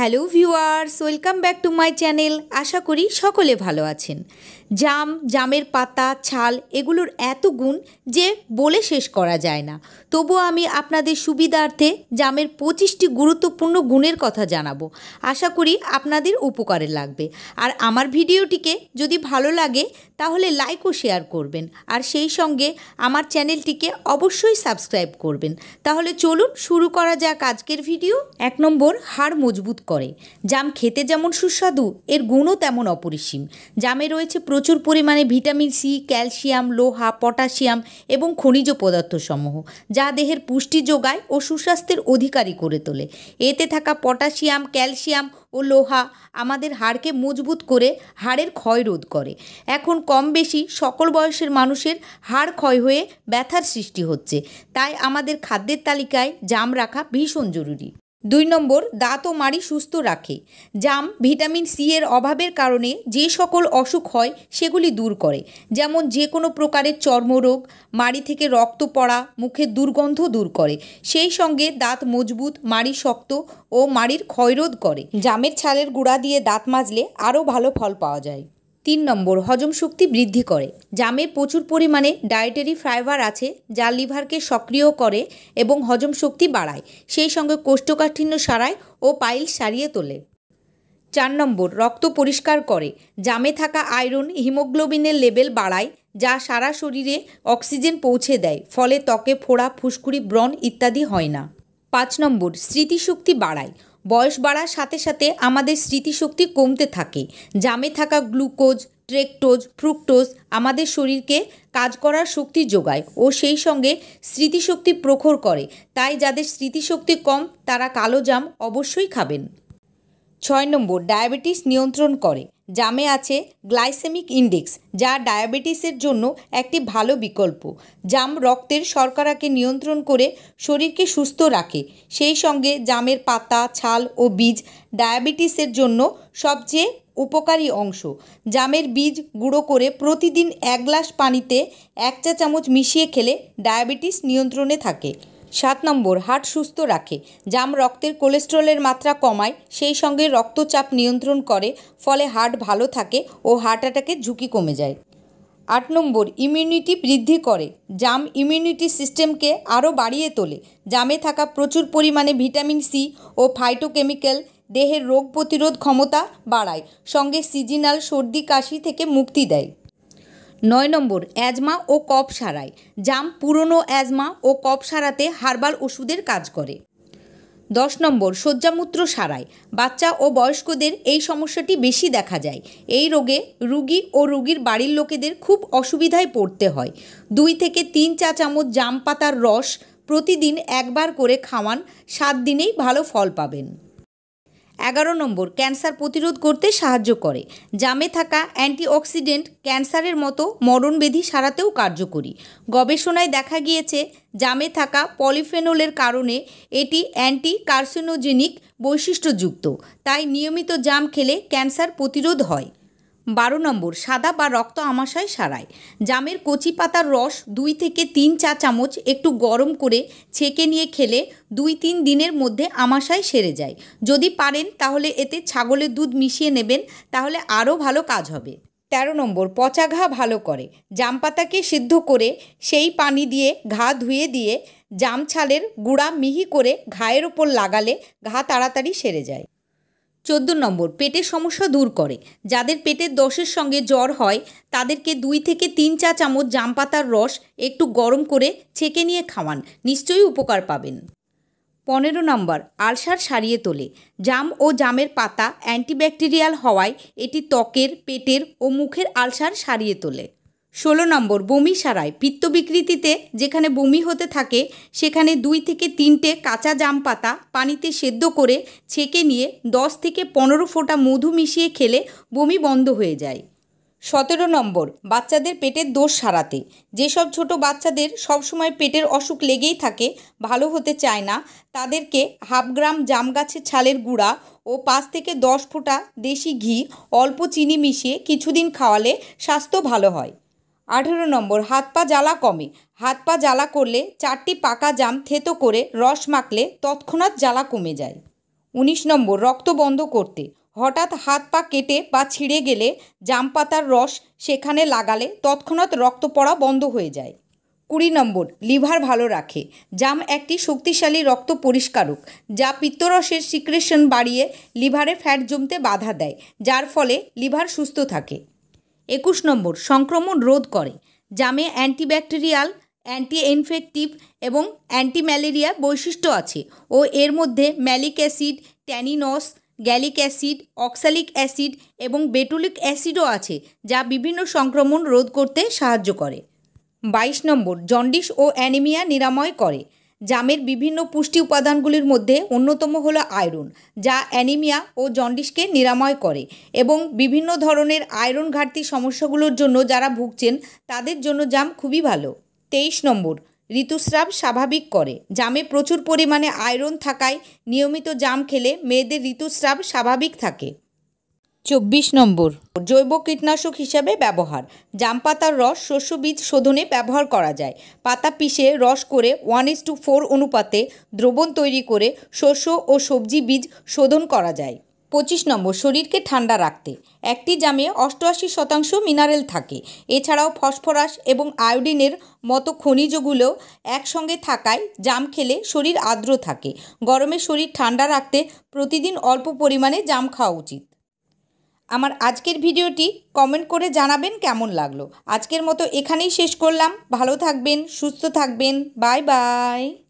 hello viewers welcome back to my channel আশা করি সকলে ভালো আছেন জাম জামের পাতা ছাল এগুলোর এত গুণ যে বলে শেষ করা যায় না তবুও আমি আপনাদের সুবিধার্থে জামের পঁচিশটি গুরুত্বপূর্ণ গুণের কথা জানাবো আশা করি আপনাদের উপকারে লাগবে আর আমার ভিডিওটিকে যদি ভালো লাগে তাহলে লাইক ও শেয়ার করবেন আর সেই সঙ্গে আমার চ্যানেলটিকে অবশ্যই সাবস্ক্রাইব করবেন তাহলে চলুন শুরু করা যাক আজকের ভিডিও এক নম্বর হাড় মজবুত করে জাম খেতে যেমন সুস্বাদু এর গুণও তেমন অপরিসীম জামে রয়েছে প্রচুর পরিমাণে ভিটামিন সি ক্যালসিয়াম লোহা পটাশিয়াম এবং খনিজ পদার্থসমূহ যা দেহের পুষ্টি যোগায় ও সুস্বাস্থ্যের অধিকারী করে তোলে এতে থাকা পটাশিয়াম ক্যালসিয়াম ও লোহা আমাদের হাড়কে মজবুত করে হাড়ের ক্ষয় রোধ করে এখন কম বেশি সকল বয়সের মানুষের হাড় ক্ষয় হয়ে ব্যথার সৃষ্টি হচ্ছে তাই আমাদের খাদ্যের তালিকায় জাম রাখা ভীষণ জরুরি দুই নম্বর দাঁত ও মাড়ি সুস্থ রাখে জাম ভিটামিন সি এর অভাবের কারণে যে সকল অসুখ হয় সেগুলি দূর করে যেমন যে কোনো প্রকারের চর্মরোগ মাড়ি থেকে রক্ত পড়া মুখের দুর্গন্ধ দূর করে সেই সঙ্গে দাঁত মজবুত মাড়ি শক্ত ও মাড়ির ক্ষয়রোধ করে জামের ছালের গুঁড়া দিয়ে দাঁত মাজলে আরও ভালো ফল পাওয়া যায় তিন নম্বর হজম শক্তি বৃদ্ধি করে জামে প্রচুর পরিমাণে ডায়েটারি ফাইবার আছে যা লিভারকে সক্রিয় করে এবং হজম শক্তি বাড়ায় সেই সঙ্গে কোষ্ঠকাঠিন্য সারায় ও পাইল সারিয়ে তোলে চার নম্বর রক্ত পরিষ্কার করে জামে থাকা আয়রন হিমোগ্লোবিনের লেভেল বাড়ায় যা সারা শরীরে অক্সিজেন পৌঁছে দেয় ফলে ত্বকে ফোড়া ফুসকুড়ি ব্রণ ইত্যাদি হয় না পাঁচ নম্বর স্মৃতিশক্তি বাড়ায় বয়স বাড়ার সাথে সাথে আমাদের স্মৃতিশক্তি কমতে থাকে জামে থাকা গ্লুকোজ ট্রেকটোজ ফ্রুকটোজ আমাদের শরীরকে কাজ করার শক্তি যোগায় ও সেই সঙ্গে স্মৃতিশক্তি প্রখর করে তাই যাদের স্মৃতিশক্তি কম তারা কালো জাম অবশ্যই খাবেন ছয় নম্বর ডায়াবেটিস নিয়ন্ত্রণ করে জামে আছে গ্লাইসেমিক ইন্ডেক্স যা ডায়াবেটিসের জন্য একটি ভালো বিকল্প জাম রক্তের শর্করাকে নিয়ন্ত্রণ করে শরীরকে সুস্থ রাখে সেই সঙ্গে জামের পাতা ছাল ও বীজ ডায়াবেটিসের জন্য সবচেয়ে উপকারী অংশ জামের বীজ গুঁড়ো করে প্রতিদিন এক গ্লাস পানিতে এক চা চামচ মিশিয়ে খেলে ডায়াবেটিস নিয়ন্ত্রণে থাকে সাত নম্বর হার্ট সুস্থ রাখে জাম রক্তের কোলেস্ট্রলের মাত্রা কমায় সেই সঙ্গে রক্তচাপ নিয়ন্ত্রণ করে ফলে হার্ট ভালো থাকে ও হার্ট অ্যাটাকের ঝুঁকি কমে যায় আট নম্বর ইমিউনিটি বৃদ্ধি করে জাম ইমিউনিটি সিস্টেমকে আরও বাড়িয়ে তোলে জামে থাকা প্রচুর পরিমাণে ভিটামিন সি ও ফাইটোকেমিক্যাল দেহের রোগ প্রতিরোধ ক্ষমতা বাড়ায় সঙ্গে সিজিনাল সর্দি কাশি থেকে মুক্তি দেয় নয় নম্বর অ্যাজমা ও কফ সারায় জাম পুরনো অ্যাজমা ও কফ সারাতে হারবাল ওষুধের কাজ করে দশ নম্বর শয্যামূত্র সারায় বাচ্চা ও বয়স্কদের এই সমস্যাটি বেশি দেখা যায় এই রোগে রুগী ও রুগীর বাড়ির লোকেদের খুব অসুবিধায় পড়তে হয় দুই থেকে তিন চা চামচ জাম পাতার রস প্রতিদিন একবার করে খাওয়ান সাত দিনেই ভালো ফল পাবেন এগারো নম্বর ক্যান্সার প্রতিরোধ করতে সাহায্য করে জামে থাকা অ্যান্টিঅক্সিডেন্ট ক্যান্সারের মতো মরণবেধি সারাতেও কার্যকরী গবেষণায় দেখা গিয়েছে জামে থাকা পলিফেনোলের কারণে এটি অ্যান্টি কার্সিনোজেনিক বৈশিষ্ট্যযুক্ত তাই নিয়মিত জাম খেলে ক্যান্সার প্রতিরোধ হয় বারো নম্বর সাদা বা রক্ত আমাশয় সারায় জামের কচি পাতার রস দুই থেকে তিন চা চামচ একটু গরম করে ছেঁকে নিয়ে খেলে দুই তিন দিনের মধ্যে আমাশয় সেরে যায় যদি পারেন তাহলে এতে ছাগলের দুধ মিশিয়ে নেবেন তাহলে আরও ভালো কাজ হবে তেরো নম্বর পচা ঘা ভালো করে জাম পাতাকে সিদ্ধ করে সেই পানি দিয়ে ঘা ধুয়ে দিয়ে জাম ছালের গুঁড়া মিহি করে ঘায়ের ওপর লাগালে ঘা তাড়াতাড়ি সেরে যায় চোদ্দ নম্বর পেটের সমস্যা দূর করে যাদের পেটের দশের সঙ্গে জ্বর হয় তাদেরকে দুই থেকে তিন চা চামচ জাম পাতার রস একটু গরম করে ছেঁকে নিয়ে খাওয়ান নিশ্চয়ই উপকার পাবেন পনেরো নম্বর আলসার সারিয়ে তোলে জাম ও জামের পাতা অ্যান্টিব্যাকটেরিয়াল হওয়ায় এটি ত্বকের পেটের ও মুখের আলসার সারিয়ে তোলে ষোলো নম্বর বমি সারায় পিত্ত বিকৃতিতে যেখানে বমি হতে থাকে সেখানে দুই থেকে তিনটে কাঁচা জাম পাতা পানিতে সেদ্ধ করে ছেঁকে নিয়ে দশ থেকে পনেরো ফোঁটা মধু মিশিয়ে খেলে বমি বন্ধ হয়ে যায় সতেরো নম্বর বাচ্চাদের পেটের দোষ সারাতে যেসব ছোট বাচ্চাদের সবসময় পেটের অসুখ লেগেই থাকে ভালো হতে চায় না তাদেরকে হাফ গ্রাম জাম গাছের ছালের গুঁড়া ও পাঁচ থেকে দশ ফোঁটা দেশি ঘি অল্প চিনি মিশিয়ে কিছুদিন খাওয়ালে স্বাস্থ্য ভালো হয় আঠেরো নম্বর হাত পা জ্বালা কমে হাত পা জ্বালা করলে চারটি পাকা জাম থেতো করে রস মাখলে তৎক্ষণাৎ জ্বালা কমে যায় উনিশ নম্বর রক্ত বন্ধ করতে হঠাৎ হাত পা কেটে বা ছিঁড়ে গেলে জাম পাতার রস সেখানে লাগালে তৎক্ষণাৎ রক্ত পড়া বন্ধ হয়ে যায় কুড়ি নম্বর লিভার ভালো রাখে জাম একটি শক্তিশালী রক্ত পরিষ্কারক যা পিত্তরসের সিক্রেশন বাড়িয়ে লিভারে ফ্যাট জমতে বাধা দেয় যার ফলে লিভার সুস্থ থাকে একুশ নম্বর সংক্রমণ রোধ করে জামে অ্যান্টিব্যাকটেরিয়াল অ্যান্টি ইনফেক্টিভ এবং অ্যান্টি ম্যালেরিয়া বৈশিষ্ট্য আছে ও এর মধ্যে malic acid tannins gallic acid oxalic acid এবং বেটুলিক অ্যাসিডও আছে যা বিভিন্ন সংক্রমণ রোধ করতে সাহায্য করে বাইশ নম্বর জন্ডিস ও অ্যানিমিয়া নিরাময় করে জামের বিভিন্ন পুষ্টি উপাদানগুলির মধ্যে অন্যতম হল আয়রন যা অ্যানিমিয়া ও জন্ডিসকে নিরাময় করে এবং বিভিন্ন ধরনের আয়রন ঘাটতি সমস্যাগুলোর জন্য যারা ভুগছেন তাদের জন্য জাম খুবই ভালো তেইশ নম্বর ঋতুস্রাব স্বাভাবিক করে জামে প্রচুর পরিমাণে আয়রন থাকায় নিয়মিত জাম খেলে মেয়েদের ঋতুস্রাব স্বাভাবিক থাকে চব্বিশ নম্বর জৈব কীটনাশক হিসাবে ব্যবহার জাম পাতার রস শস্য বীজ শোধনে ব্যবহার করা যায় পাতা পিষে রস করে ওয়ান ইস টু ফোর অনুপাতে দ্রবণ তৈরি করে শস্য ও সবজি বীজ শোধন করা যায় পঁচিশ নম্বর শরীরকে ঠান্ডা রাখতে একটি জামে অষ্টআশি শতাংশ মিনারেল থাকে এছাড়াও ফসফরাস এবং আয়োডিনের মতো খনিজগুলো একসঙ্গে থাকায় জাম খেলে শরীর আর্দ্র থাকে গরমে শরীর ঠান্ডা রাখতে প্রতিদিন অল্প পরিমাণে জাম খাওয়া উচিত আমার আজকের ভিডিওটি কমেন্ট করে জানাবেন কেমন লাগলো আজকের মতো এখানেই শেষ করলাম ভালো থাকবেন সুস্থ থাকবেন বাই বাই